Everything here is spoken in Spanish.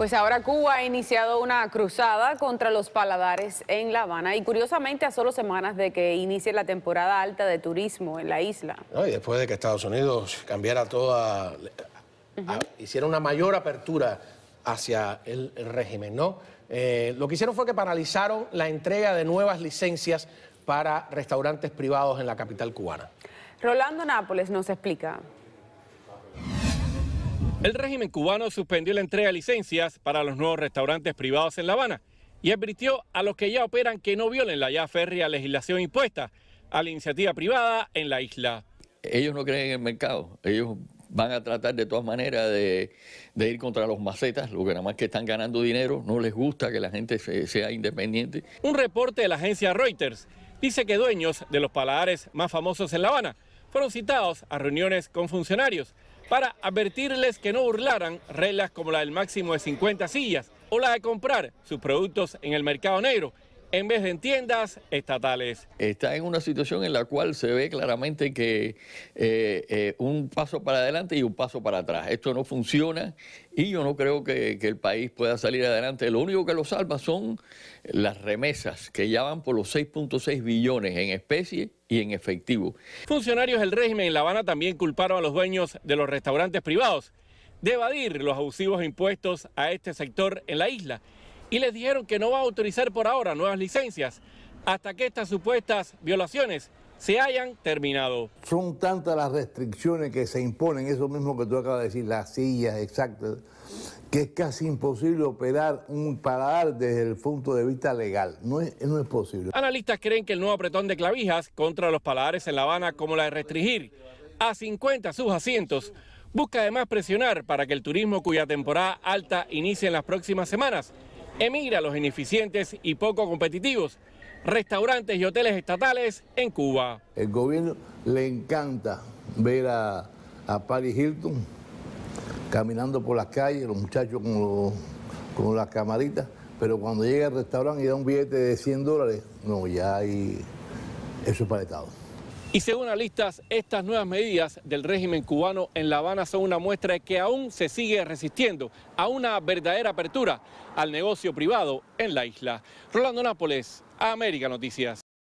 Pues ahora Cuba ha iniciado una cruzada contra los paladares en La Habana y curiosamente a solo semanas de que inicie la temporada alta de turismo en la isla. y después de que Estados Unidos cambiara toda, hiciera una mayor apertura hacia el, régimen, ¿no? Eh, lo que hicieron fue que paralizaron la entrega de nuevas licencias para restaurantes privados en la capital cubana. Rolando Nápoles nos explica. El régimen cubano suspendió la entrega de licencias para los nuevos restaurantes privados en La Habana y advirtió a los que ya operan que no violen la ya férrea legislación impuesta a la iniciativa privada en la isla. Ellos no creen en el mercado, ellos van a tratar de todas maneras de, ir contra los macetas, lo que nada más que están ganando dinero, no les gusta que la gente sea independiente. Un reporte de la agencia Reuters dice que dueños de los paladares más famosos en La Habana fueron citados a reuniones con funcionarios para advertirles que no burlaran reglas como la del máximo de 50 sillas o la de comprar sus productos en el mercado negro en vez de en tiendas estatales. Está en una situación en la cual se ve claramente que eh, eh, un paso para adelante y un paso para atrás. Esto no funciona y yo no creo que, que, el país pueda salir adelante. Lo único que lo salva son las remesas, que ya van por los 6.6 billones en especie y en efectivo. Funcionarios del régimen en La Habana también culparon a los dueños de los restaurantes privados de evadir los abusivos impuestos a este sector en la isla y les dijeron que no va a autorizar por ahora nuevas licencias hasta que estas supuestas violaciones se hayan terminado. Son tantas las restricciones que se imponen, eso mismo que tú acabas de decir, las sillas exactas, que es casi imposible operar un paladar desde el punto de vista legal. No es, no es posible. Analistas creen que el nuevo apretón de clavijas contra los paladares en La Habana, como la de restringir a 50 sus asientos, busca además presionar para que el turismo cuya temporada alta inicie en las próximas semanas emigra los ineficientes y poco competitivos restaurantes y hoteles estatales en Cuba. El gobierno le encanta ver a, a Paris Hilton caminando por las calles, los muchachos con, las camaritas, pero cuando llega al restaurante y da un billete de 100 dólares, no, ya hay... eso es para Estado. Y según listas, estas nuevas medidas del régimen cubano en La Habana son una muestra de que aún se sigue resistiendo a una verdadera apertura al negocio privado en la isla. Rolando Nápoles, América Noticias.